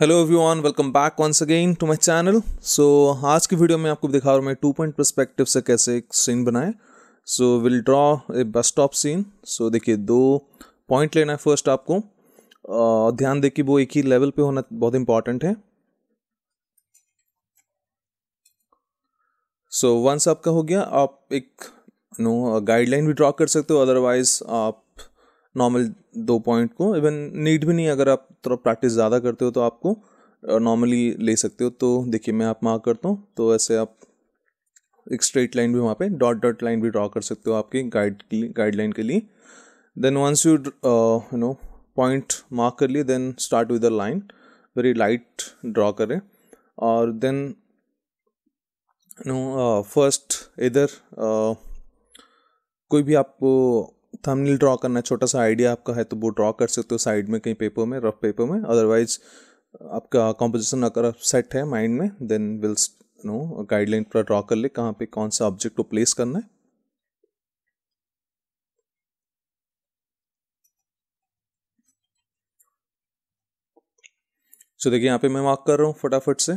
Hello everyone welcome back once again to my channel so आज की video में आपको दिखा रहा हूँ मैं टू पॉइंट परस्पेक्टिव से कैसे एक सीन बनाए so will draw a bus stop scene सो देखिए दो पॉइंट लेना है फर्स्ट आपको uh, ध्यान दे कि वो एक ही लेवल पे होना बहुत इंपॉर्टेंट है सो so, वंस आपका हो गया आप एक नो गाइडलाइन भी ड्रॉ कर सकते हो अदरवाइज आप नॉर्मल दो पॉइंट को इवन नीड भी नहीं अगर आप थोड़ा प्रैक्टिस ज़्यादा करते हो तो आपको नॉर्मली uh, ले सकते हो तो देखिए मैं आप मार्क करता हूँ तो ऐसे आप एक स्ट्रेट लाइन भी वहाँ पे डॉट डॉट लाइन भी ड्रॉ कर सकते हो आपकी गाइड के लिए गाइडलाइन के लिए then once you you know point mark कर लिए then start with a line very light draw करें और देन नो फर्स्ट इधर uh, कोई भी आपको थंबनेल ड्रॉ करना छोटा सा आइडिया आपका है तो वो ड्रॉ कर सकते हो साइड में कहीं पेपर में रफ पेपर में अदरवाइज आपका कॉम्पोजिशन अगर सेट है माइंड में देन विल नो गाइडलाइन पर ड्रॉ कर ले कहाँ पे कौन सा ऑब्जेक्ट को प्लेस करना है सो देखिए यहाँ पे मैं मार्क कर रहा हूँ फटाफट से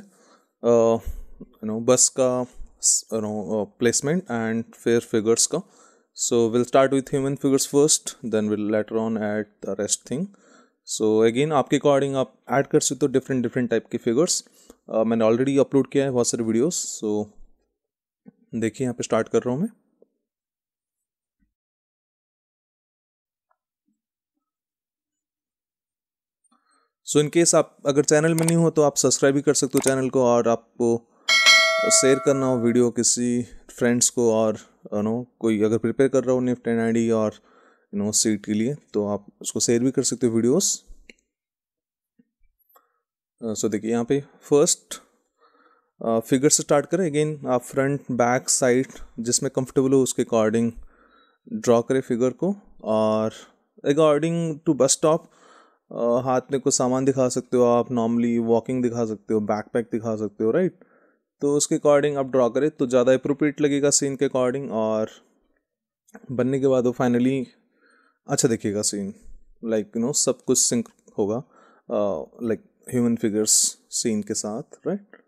नो बस का प्लेसमेंट एंड फिर फिगर्स का so we'll start with human figures first then we'll later on add the rest thing so again आपके अकॉर्डिंग आप ऐड कर सकते हो डिफरेंट डिफरेंट टाइप के फिगर्स uh, मैंने ऑलरेडी अपलोड किया है बहुत सारे वीडियोस सो देखिए यहाँ पे स्टार्ट कर रहा हूँ मैं सो इन केस आप अगर चैनल में नहीं हो तो आप सब्सक्राइब भी कर सकते हो चैनल को और आपको शेयर करना हो वीडियो किसी फ्रेंड्स को और नो कोई अगर प्रिपेयर कर रहा हो निफ्ट एन आई डी और यू नो सीट के लिए तो आप उसको शेयर भी कर सकते हो वीडियोस सो uh, देखिए यहाँ पे फर्स्ट फिगर से स्टार्ट करें अगेन आप फ्रंट बैक साइड जिसमें कंफर्टेबल हो उसके अकॉर्डिंग ड्रॉ करें फिगर को और अकॉर्डिंग टू बस स्टॉप हाथ में कुछ सामान दिखा सकते हो आप नॉर्मली वॉकिंग दिखा सकते हो बैकपैक दिखा सकते हो राइट right? तो उसके अकॉर्डिंग आप ड्रॉ करें तो ज़्यादा अप्रोप्रिएट लगेगा सीन के अकॉर्डिंग और बनने के बाद वो फाइनली अच्छा दिखेगा सीन लाइक यू नो सब कुछ सिंक होगा लाइक ह्यूमन फिगर्स सीन के साथ right right?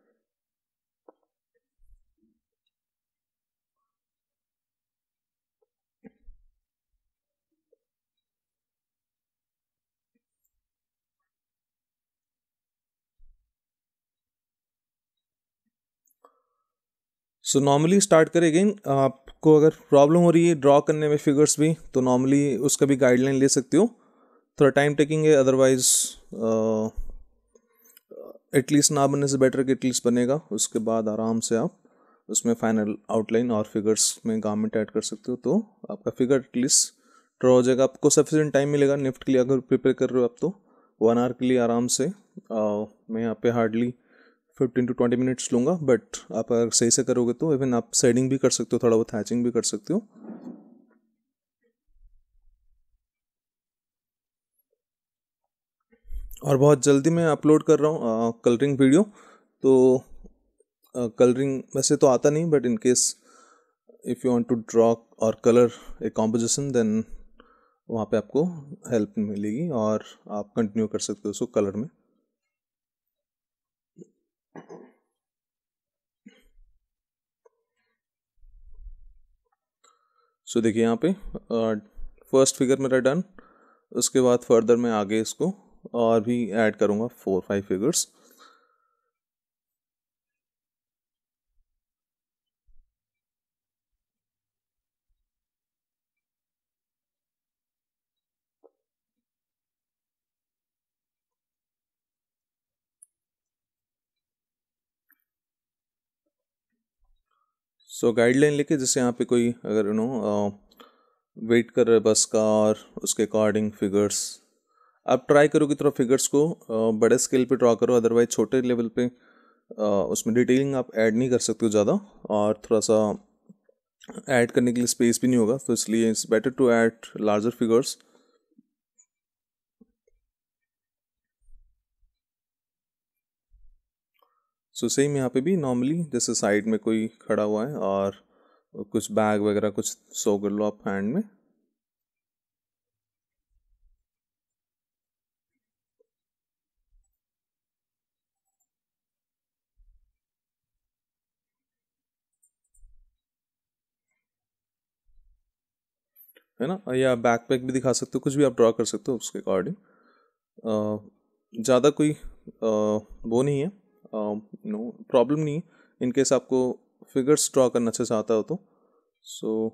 So normally start करें अगेन आपको अगर प्रॉब्लम हो रही है ड्रॉ करने में फिगर्स भी तो नॉर्मली उसका भी गाइडलाइन ले सकते हो थोड़ा टाइम टेकिंग है अदरवाइज एटलीस्ट ना बनने से बेटर कि एटलीस्ट बनेगा उसके बाद आराम से आप उसमें फाइनल आउटलाइन और फिगर्स में गारमेंट ऐड कर सकते हो तो आपका फिगर एटलीस्ट ड्रॉ हो जाएगा आपको सफिशेंट टाइम मिलेगा निफ्ट के लिए अगर प्रिपेयर कर रहे हो आप तो वन आवर के लिए आराम से आ, मैं यहाँ पे hardly fifteen to twenty minutes लूँगा बट आप अगर सही से करोगे तो इवन आप सेडिंग भी कर सकते हो थोड़ा बहुत हैचिंग भी कर सकते हो और बहुत जल्दी मैं अपलोड कर रहा हूँ कलरिंग वीडियो तो कलरिंग वैसे तो आता नहीं but in case if you want to draw और कलर ए कॉम्पोजिशन देन वहाँ पे आपको हेल्प मिलेगी और आप कंटिन्यू कर सकते हो उसको कलर में सो uh-uh. देखिए यहाँ पे फर्स्ट uh, फिगर मेरा डन उसके बाद फर्दर मैं आगे इसको और भी ऐड करूँगा four five figures so guideline लेके जैसे यहाँ पे कोई अगर यू नो वेट कर रहे बस का और उसके अकॉर्डिंग फिगर्स आप ट्राई करो कि थोड़ा फिगर्स को uh, बड़े स्केल पे ड्रा करो अदरवाइज छोटे लेवल पे uh, उसमें डिटेलिंग आप ऐड नहीं कर सकते हो ज़्यादा और थोड़ा सा ऐड करने के लिए स्पेस भी नहीं होगा तो इसलिए it's better to add larger figures so same यहाँ पे भी नॉर्मली जैसे साइड में कोई खड़ा हुआ है और कुछ बैग वगैरह कुछ सो कर लो आप हैंड में है ना या बैकपैक भी दिखा सकते हो कुछ भी आप ड्रॉ कर सकते हो उसके अकॉर्डिंग ज़्यादा कोई आ, वो नहीं है नो um, प्रॉब्लम नहीं है इनकेस आपको फिगर्स ड्रॉ करना अच्छे से आता हो तो सो so,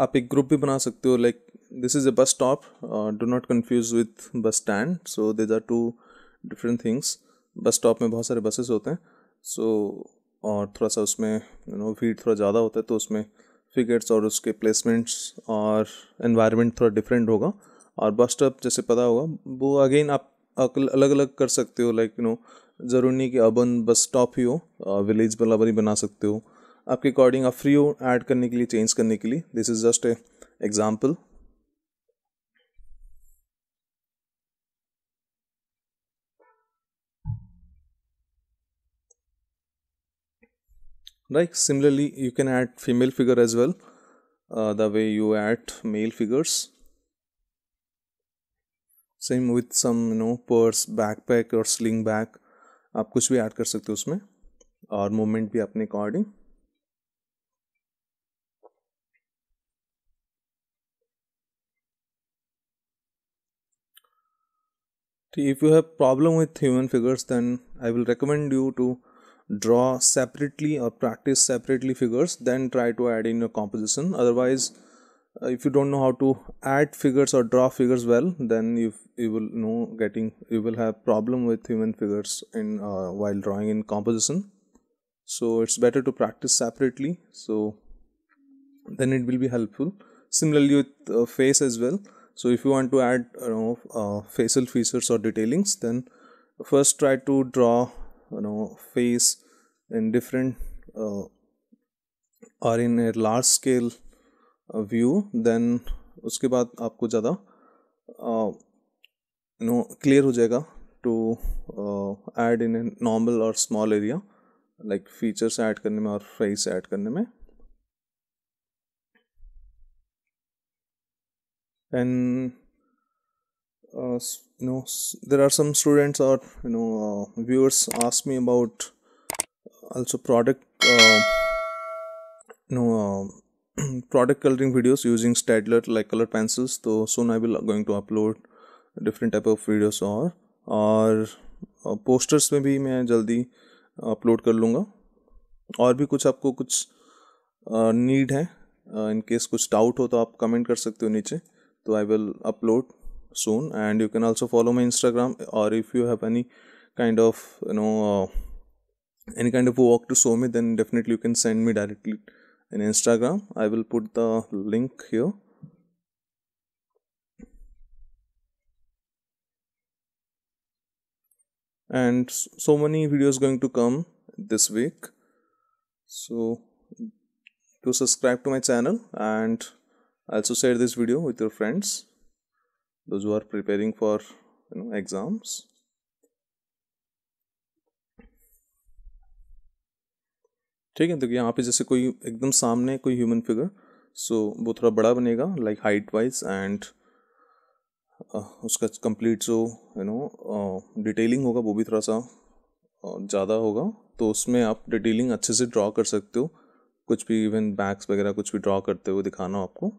आप एक ग्रुप भी बना सकते हो like this is a bus stop do not confuse with bus stand so these are two different things bus stop में बहुत सारे बसेस होते हैं सो so, और थोड़ा सा उसमें यू नो भीड़ थोड़ा ज़्यादा होता है तो उसमें फिगर्स और उसके प्लेसमेंट्स और इन्वायरमेंट थोड़ा डिफरेंट होगा और बस स्टॉप जैसे पता होगा वो अगेन आप अलग अलग कर सकते हो लाइक यू नो ज़रूरी नहीं कि अर्बन बस स्टॉप ही हो विलेज वाला भी बना सकते हो आपके अकॉर्डिंग आप फ्री हो ऐड करने के लिए चेंज करने के लिए this is just a example right similarly you can add female figure as well the way you add male figures same with some you know purse backpack और sling bag आप कुछ भी ऐड कर सकते हो उसमें और मोमेंट भी अपने according If you have problem with human figures, then I will recommend you to draw separately or practice separately figures, then try to add in your composition. Otherwise, uh, if you don't know how to add figures or draw figures well then you you will know getting you will have problem with human figures in uh, while drawing in composition so it's better to practice separately so then it will be helpful similarly with uh, face as well so if you want to add you know uh, facial features or detailings then first try to draw you know face in different uh, or in a large scale view then उसके बाद आपको ज़्यादा know clear हो जाएगा to add in a normal और small area like features add करने में और फ्रेस ऐड करने में and know there are some students और you know viewers ask me about also product know product colouring videos using Staedtler like colour pencils तो soon I will going to upload different type of videos or or posters में भी मैं जल्दी upload कर लूँगा और भी कुछ आपको कुछ नीड है इन केस कुछ डाउट हो तो आप कमेंट कर सकते हो नीचे तो I will upload soon and you can also follow my Instagram और if you have any kind of you know any kind of work to show me then definitely you can send me directly in Instagram. I will put the link here. And so many videos going to come this week. So to subscribe to my channel and also share this video with your friends those who are preparing for you know exams ठीक है तो यहाँ पे जैसे कोई एकदम सामने कोई ह्यूमन फिगर सो वो थोड़ा बड़ा बनेगा लाइक हाइट वाइज एंड उसका कंप्लीट जो यू नो डिटेलिंग होगा वो भी थोड़ा सा uh, ज़्यादा होगा तो उसमें आप डिटेलिंग अच्छे से ड्रॉ कर सकते हो कुछ भी इवन बैक्स वगैरह कुछ भी ड्रॉ करते हुए दिखाना आपको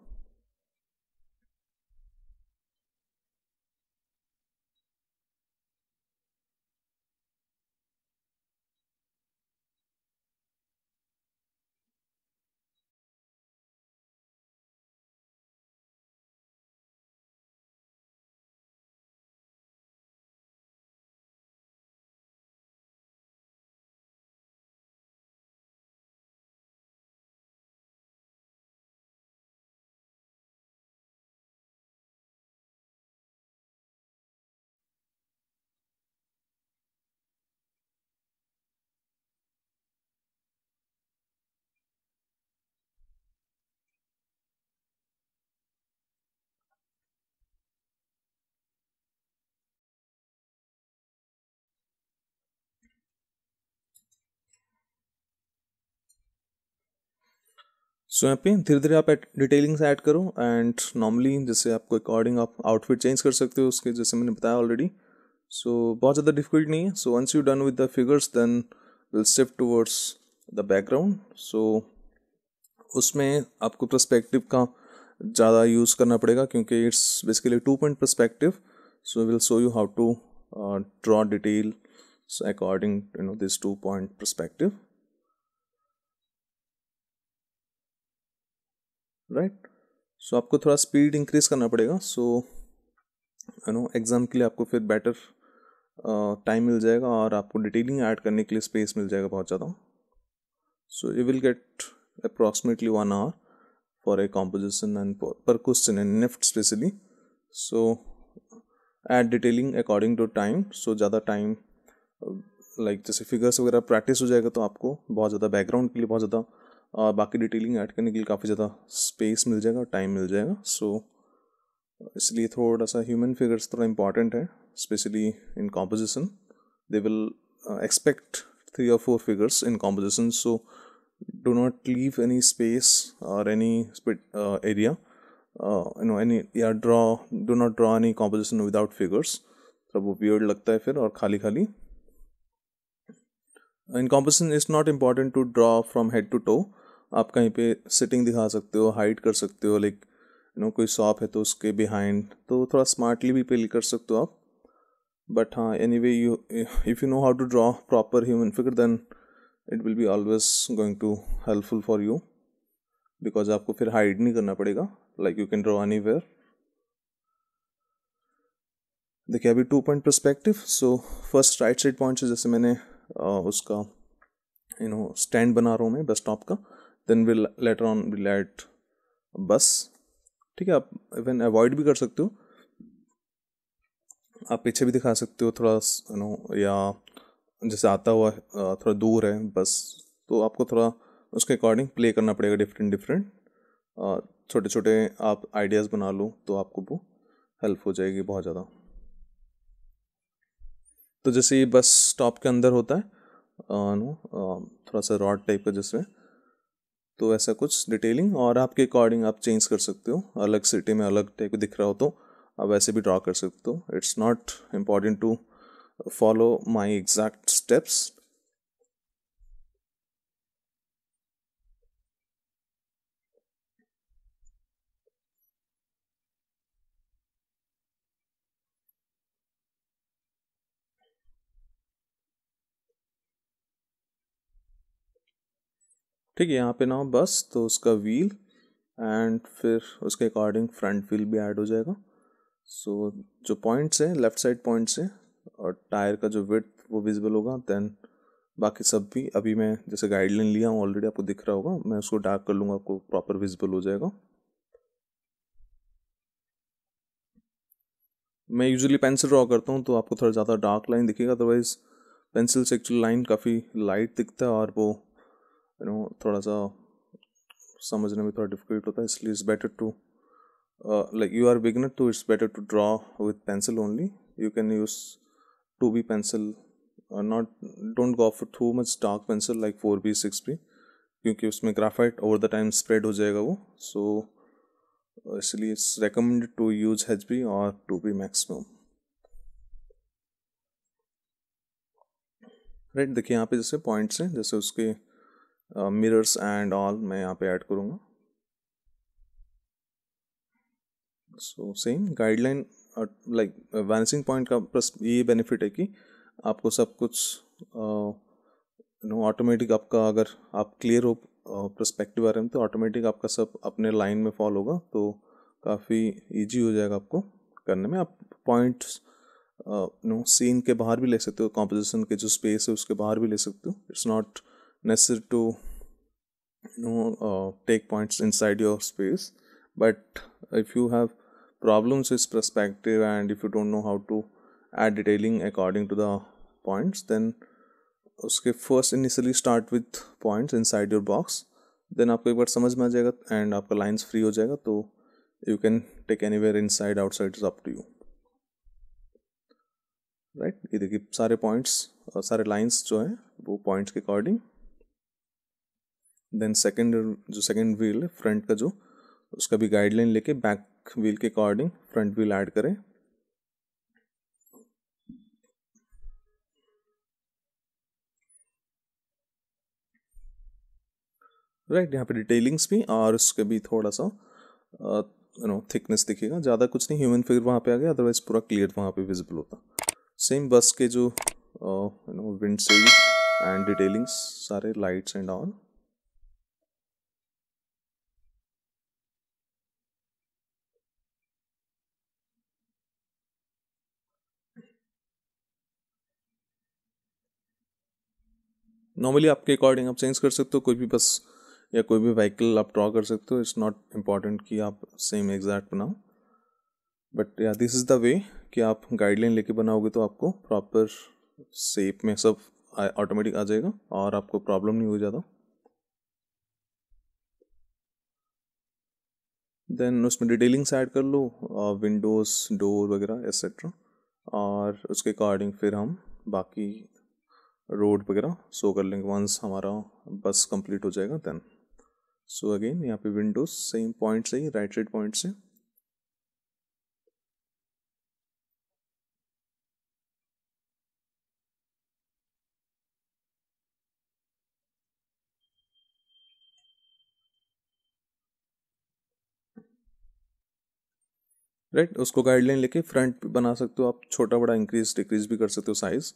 सो यहाँ पे धीरे धीरे आप डिटेलिंग्स ऐड करो एंड नॉर्मली जैसे आपको अकॉर्डिंग आप आउटफिट चेंज कर सकते हो उसके जैसे मैंने बताया ऑलरेडी सो बहुत ज़्यादा डिफिकल्ट नहीं है so once you done with the figures then will shift towards the background so उसमें आपको प्रस्पेक्टिव का ज़्यादा यूज़ करना पड़ेगा क्योंकि it's basically two point perspective so will show you how to draw detail according you know this two point perspective right right? So so, आपको थोड़ा speed increase करना पड़ेगा सो यू नो एग्ज़ाम के लिए आपको फिर बेटर टाइम मिल जाएगा और आपको डिटेलिंग ऐड करने के लिए स्पेस मिल जाएगा बहुत ज़्यादा so you will get approximately one hour for a composition and per question and NIFT specially so add detailing according to time so ज़्यादा टाइम लाइक जैसे फिगर्स वगैरह प्रैक्टिस हो जाएगा तो आपको बहुत ज़्यादा बैकग्राउंड के लिए बहुत ज़्यादा और बाकी डिटेलिंग ऐड करने के लिए काफ़ी ज़्यादा स्पेस मिल जाएगा और टाइम मिल जाएगा सो so, इसलिए थोड़ा सा ह्यूमन फिगर्स थोड़ा इंपॉर्टेंट है specially in composition they will expect three और four figures in composition so do not leave any space और any area you know any या draw do not draw any composition without figures थोड़ा वो पियर्ड लगता है फिर और खाली खाली in composition is not important to draw from head to toe आप कहीं पे सिटिंग दिखा सकते हो हाइड कर सकते हो लाइक यू नो कोई शॉप है तो उसके बिहाइंड तो थोड़ा स्मार्टली भी पे कर सकते हो आप बट हाँ anyway you if you know how to draw proper human figure then it will be always going to helpful for you because आपको फिर हाइड नहीं करना पड़ेगा like you can draw anywhere देखिए अभी two point perspective so first right side point से जैसे मैंने uh, उसका यू नो स्टैंड बना रहा हूँ मैं बस स्टॉप का then will later on will add bus ठीक है आप इवन अवॉइड भी कर सकते हो आप पीछे भी दिखा सकते हो थोड़ा यू नो या जैसे आता हुआ थोड़ा दूर है बस तो आपको थोड़ा उसके अकॉर्डिंग प्ले करना पड़ेगा डिफरेंट डिफरेंट छोटे छोटे आप आइडियाज़ बना लो तो आपको वो हेल्प हो जाएगी बहुत ज़्यादा तो जैसे ये बस स्टॉप के अंदर होता है नो थोड़ा सा रॉड टाइप का जिसमें तो ऐसा कुछ डिटेलिंग और आपके अकॉर्डिंग आप चेंज कर सकते हो अलग सिटी में अलग टाइप दिख रहा हो तो आप वैसे भी ड्रा कर सकते हो it's not important to follow my exact steps ठीक है यहाँ पे ना बस तो उसका व्हील एंड फिर उसके अकॉर्डिंग फ्रंट व्हील भी ऐड हो जाएगा सो so, जो पॉइंट्स हैं लेफ्ट साइड पॉइंट्स हैं और टायर का जो विथ वो विजिबल होगा दैन बाकी सब भी अभी मैं जैसे गाइडलाइन लिया हूँ ऑलरेडी आपको दिख रहा होगा मैं उसको डार्क कर लूँगा आपको प्रॉपर विजिबल हो जाएगा मैं यूजुअली पेंसिल ड्रॉ करता हूँ तो आपको थोड़ा ज़्यादा डार्क लाइन दिखेगा अदरवाइज पेंसिल से एक्चुअली लाइन काफ़ी लाइट दिखता है और वो यू नो थोड़ा सा समझने में थोड़ा डिफिकल्ट होता है इसलिए it's better to like you are beginner to it's better to draw with pencil only you can use two B pencil not don't go for too much dark pencil like four B six B क्योंकि उसमें graphite over the time spread हो जाएगा वो so uh, इसलिए it's recommended to use H B और two B maximum right देखिए यहाँ पे जैसे पॉइंट्स हैं जैसे उसके मिरर्स एंड ऑल मैं यहाँ पे ऐड करूँगा so same guideline like vanishing point का प्लस ये बेनिफिट है कि आपको सब कुछ नो uh, ऑटोमेटिक आपका अगर आप क्लियर हो प्रस्पेक्टिव uh, आ रहे हैं तो ऑटोमेटिक आपका सब अपने लाइन में फॉल होगा तो काफ़ी इजी हो जाएगा आपको करने में आप पॉइंट्स नो सीन के बाहर भी ले सकते हो कॉम्पोजिशन के जो स्पेस है उसके बाहर भी ले सकते हो it's not necessary to you know uh, take points inside your space but if you have problems with perspective and if you don't know how to add detailing according to the points then उसके first initially start with points inside your box then आपको एक बार समझ में आ जाएगा and आपका lines free हो जाएगा तो you can take anywhere inside outside is up to you right ये देखिए सारे पॉइंट्स सारे लाइन्स जो हैं वो पॉइंट्स के अकॉर्डिंग देन सेकेंड जो सेकेंड व्हील है फ्रंट का जो उसका भी गाइडलाइन लेके बैक व्हील के अकॉर्डिंग फ्रंट व्हील ऐड करें राइट right, यहाँ पे डिटेलिंग्स भी और उसके भी थोड़ा सा यू नो थिकनेस दिखेगा ज़्यादा कुछ नहीं ह्यूमन फिगर वहाँ पे आ गया अदरवाइज पूरा क्लियर वहाँ पे विजिबल होता सेम बस के जो you know wind and detailings सारे लाइट्स एंड ऑन नॉर्मली आपके अकॉर्डिंग आप चेंज कर सकते हो कोई भी बस या कोई भी व्हीकल आप ड्रॉ कर सकते हो इट्स नॉट इम्पॉर्टेंट कि आप सेम एग्जैक्ट बनाओ बट या दिस इज़ द वे कि आप गाइडलाइन लेके बनाओगे तो आपको प्रॉपर सेप में सब ऑटोमेटिक आ जाएगा और आपको प्रॉब्लम नहीं हो जाता देन उसमें डिटेलिंग्स ऐड कर लो विंडोज़ uh, डोर वगैरह एक्सेट्रा और उसके अकॉर्डिंग फिर हम बाकी रोड वगैरह शो कर लेंगे वंस हमारा बस कंप्लीट हो जाएगा देन सो अगेन यहाँ पे विंडोज सेम पॉइंट से ही राइट साइड पॉइंट से राइट right, उसको गाइडलाइन लेके फ्रंट बना सकते हो आप छोटा बड़ा इंक्रीज डिक्रीज भी कर सकते हो साइज़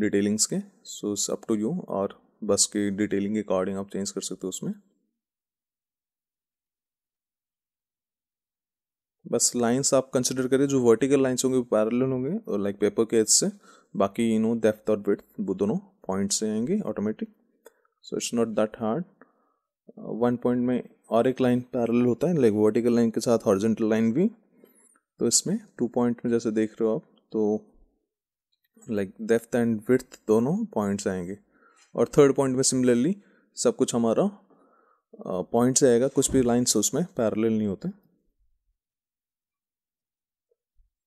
डिटेलिंग्स के so it's up to you और बस की डिटेलिंग के अकॉर्डिंग आप चेंज कर सकते हो उसमें बस लाइंस आप कंसिडर करें जो वर्टिकल लाइंस होंगे वो पैरल होंगे और लाइक पेपर के एज से बाकी यू नो डेफ्थ और ब्रेथ वो दोनों पॉइंट से आएंगे automatic so it's not that hard one point में और एक लाइन पैरल होता है लाइक वर्टिकल लाइन के साथ हॉर्जेंटल लाइन भी तो इसमें टू पॉइंट में जैसे देख रहे हो आप तो लाइक डेफ्थ एंड विथ दोनों पॉइंट्स आएंगे और थर्ड पॉइंट में सिमिलरली सब कुछ हमारा पॉइंट्स uh, आएगा कुछ भी लाइन्स उसमें पैरेलल नहीं होते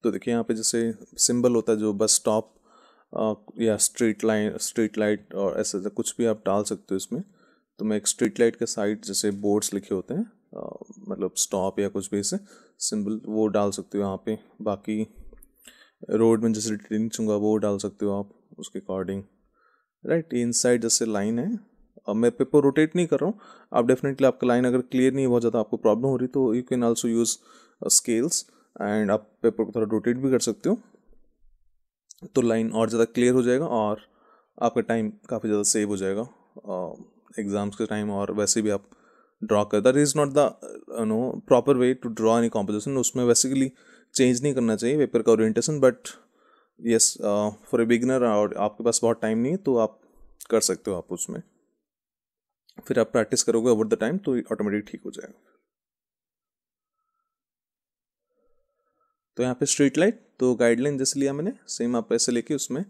तो देखिए यहाँ पे जैसे सिंबल होता है जो बस स्टॉप uh, या स्ट्रीट लाइन स्ट्रीट लाइट और ऐसा कुछ भी आप डाल सकते हो इसमें तो मैं एक स्ट्रीट लाइट के साइड जैसे बोर्ड्स लिखे होते हैं uh, मतलब स्टॉप या कुछ भी ऐसे सिंबल वो डाल सकते हो यहाँ पे बाकी रोड में जैसे ट्रेन होगा वो डाल सकते हो आप उसके अकॉर्डिंग राइट इन साइड जैसे लाइन है अब मैं पेपर रोटेट नहीं कर रहा हूँ आप डेफिनेटली आपका लाइन अगर क्लियर नहीं बहुत ज़्यादा आपको प्रॉब्लम हो रही तो you can also use scales and आप पेपर को थोड़ा रोटेट भी कर सकते हो तो लाइन और ज़्यादा क्लियर हो जाएगा और आपका टाइम काफ़ी ज़्यादा सेव हो जाएगा एग्ज़ाम्स uh, के टाइम और वैसे भी आप ड्रॉ कर that is not the no proper way to draw any composition उसमें बेसिकली चेंज नहीं करना चाहिए पेपर का orientation but yes for a beginner और आपके पास बहुत टाइम नहीं है तो आप कर सकते हो आप उसमें फिर आप प्रैक्टिस करोगे ओवर द टाइम तो ऑटोमेटिक ठीक हो जाएगा तो यहाँ पे स्ट्रीट लाइट तो गाइडलाइन जैसे लिया मैंने सेम आप ऐसे लेके उसमें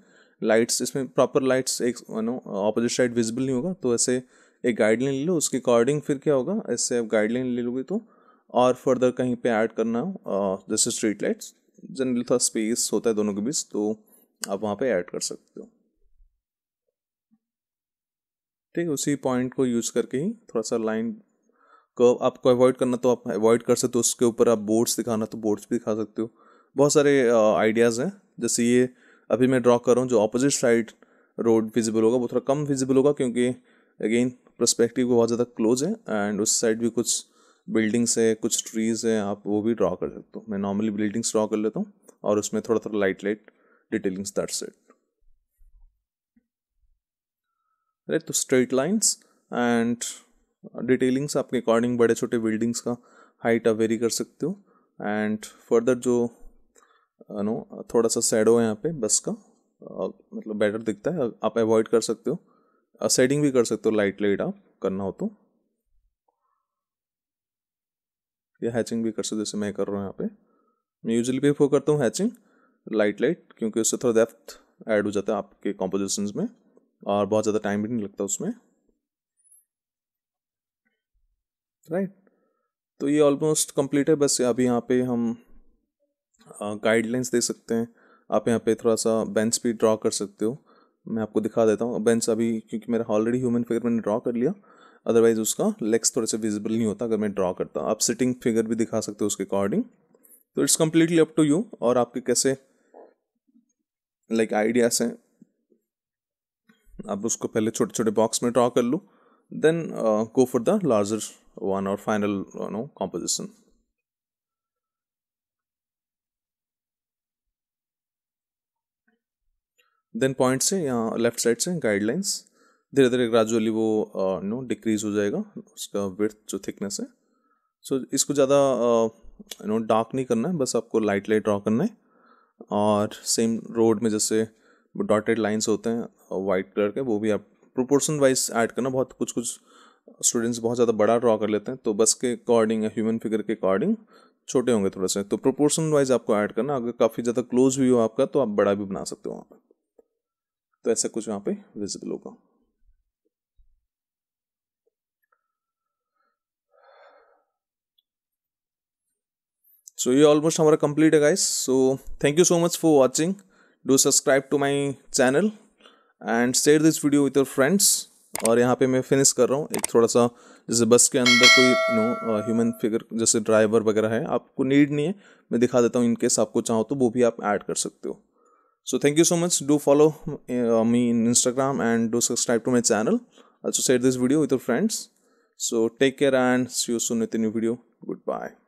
लाइट्स इसमें प्रॉपर लाइट्स एक नो ऑपोजिट साइड विजिबल नहीं होगा तो ऐसे एक गाइडलाइन ले लो उसके अकॉर्डिंग फिर क्या होगा ऐसे आप गाइडलाइन ले लोगे तो और फर्दर कहीं पे ऐड करना हो जैसे स्ट्रीट लाइट्स जनरल था स्पेस होता है दोनों के बीच तो आप वहाँ पे ऐड कर सकते हो ठीक उसी पॉइंट को यूज़ करके ही थोड़ा सा लाइन को आपको अवॉइड करना तो आप अवॉइड कर सकते हो उसके ऊपर आप बोर्ड्स दिखाना तो बोर्ड्स भी दिखा सकते हो बहुत सारे आइडियाज़ हैं जैसे ये अभी मैं ड्रॉ कर रहा हूँ जो अपोजिट साइड रोड विजिबल होगा वो थोड़ा कम विजिबल होगा क्योंकि अगेन प्रस्पेक्टिव बहुत ज़्यादा क्लोज है एंड उस साइड भी कुछ बिल्डिंग्स है कुछ ट्रीज़ है आप वो भी ड्रॉ कर सकते हो मैं नॉर्मली बिल्डिंग्स ड्रॉ कर लेता हूँ और उसमें थोड़ा थोड़ा light light detailings that's set अरे तो स्ट्रेट लाइन्स एंड डिटेलिंग्स आपके अकॉर्डिंग बड़े छोटे बिल्डिंग्स का हाइट आप वेरी कर सकते हो एंड फर्दर जो नो थोड़ा सा सैडो है यहाँ पे बस का मतलब बेटर दिखता है आप अवॉइड कर सकते हो सेडिंग भी कर सकते हो लाइट लाइट आप करना हो तो या हैचिंग भी कर सकते जैसे मैं कर रहा हूँ यहाँ पे मैं यूजली प्रीफर करता हूँ हैचिंग लाइट लाइट क्योंकि उससे थोड़ा डेप्थ ऐड हो जाता है आपके कॉम्पोजिशन में और बहुत ज़्यादा टाइम भी नहीं लगता उसमें राइट तो ये ऑलमोस्ट कंप्लीट है बस अभी यहाँ पे हम गाइडलाइंस दे सकते हैं आप यहाँ पे थोड़ा सा बेंच भी ड्रॉ कर सकते हो मैं आपको दिखा देता हूँ बेंच अभी क्योंकि मेरा ऑलरेडी ह्यूमन फिगर मैंने ड्रॉ कर लिया अदरवाइज उसका लेग्स थोड़े से विजिबल नहीं होता अगर मैं ड्रॉ करता आप सिटिंग फिगर भी दिखा सकते हो उसके अकॉर्डिंग तो it's completely up to you और आपके कैसे लाइक आइडियाज़ हैं आप उसको पहले छोटे छोटे बॉक्स में ड्रॉ कर लो then go for the larger one और final no composition then point से यहाँ लेफ्ट साइड से गाइडलाइंस धीरे धीरे ग्रेजुअली वो नो डिक्रीज हो जाएगा उसका विर्थ जो थिकनेस है सो so, इसको ज़्यादा नो डार्क नहीं करना है बस आपको लाइट लाइट ड्रॉ करना है और सेम रोड में जैसे डॉटेड लाइंस होते हैं वाइट कलर के वो भी आप प्रोपोर्शन वाइज ऐड करना बहुत कुछ कुछ स्टूडेंट्स बहुत ज़्यादा बड़ा ड्रॉ कर लेते हैं तो बस के अकॉर्डिंग या ह्यूमन फिगर के अकॉर्डिंग छोटे होंगे थोड़े से तो प्रोपोर्शन वाइज आपको ऐड करना अगर काफ़ी ज़्यादा क्लोज व्यू हो आपका तो आप बड़ा भी बना सकते हो वहाँ पर तो ऐसा कुछ वहाँ पे विजिबल होगा सो ये ऑलमोस्ट हमारा कंप्लीट है guys so thank you so much for watching do subscribe to my channel and share this video with your friends और यहाँ पे मैं फिनिश कर रहा हूँ एक थोड़ा सा जैसे बस के अंदर कोई नो ह्यूमन फिगर जैसे ड्राइवर वगैरह है आपको नीड नहीं है मैं दिखा देता हूँ इनकेस आपको चाहो तो वो भी आप ऐड कर सकते हो so thank you so much do follow me Instagram and do subscribe to my my channel. Also share this video with your friends. So take care and see you soon with a new video.